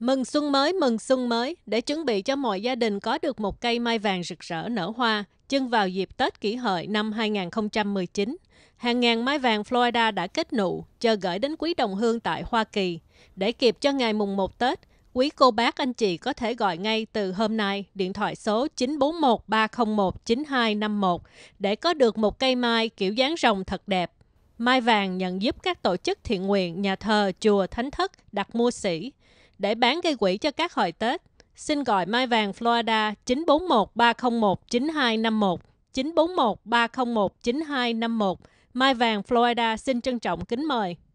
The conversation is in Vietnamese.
Mừng xuân mới, mừng xuân mới để chuẩn bị cho mọi gia đình có được một cây mai vàng rực rỡ nở hoa chân vào dịp Tết kỷ hợi năm 2019. Hàng ngàn mai vàng Florida đã kết nụ, chờ gửi đến quý đồng hương tại Hoa Kỳ. Để kịp cho ngày mùng 1 Tết, quý cô bác anh chị có thể gọi ngay từ hôm nay điện thoại số 941 301 9251 để có được một cây mai kiểu dáng rồng thật đẹp. Mai vàng nhận giúp các tổ chức thiện nguyện, nhà thờ, chùa, thánh thất đặt mua sỉ để bán gây quỹ cho các hội Tết. Xin gọi Mai Vàng Florida 941 301 9251 941 301 9251. Mai Vàng Florida xin trân trọng kính mời.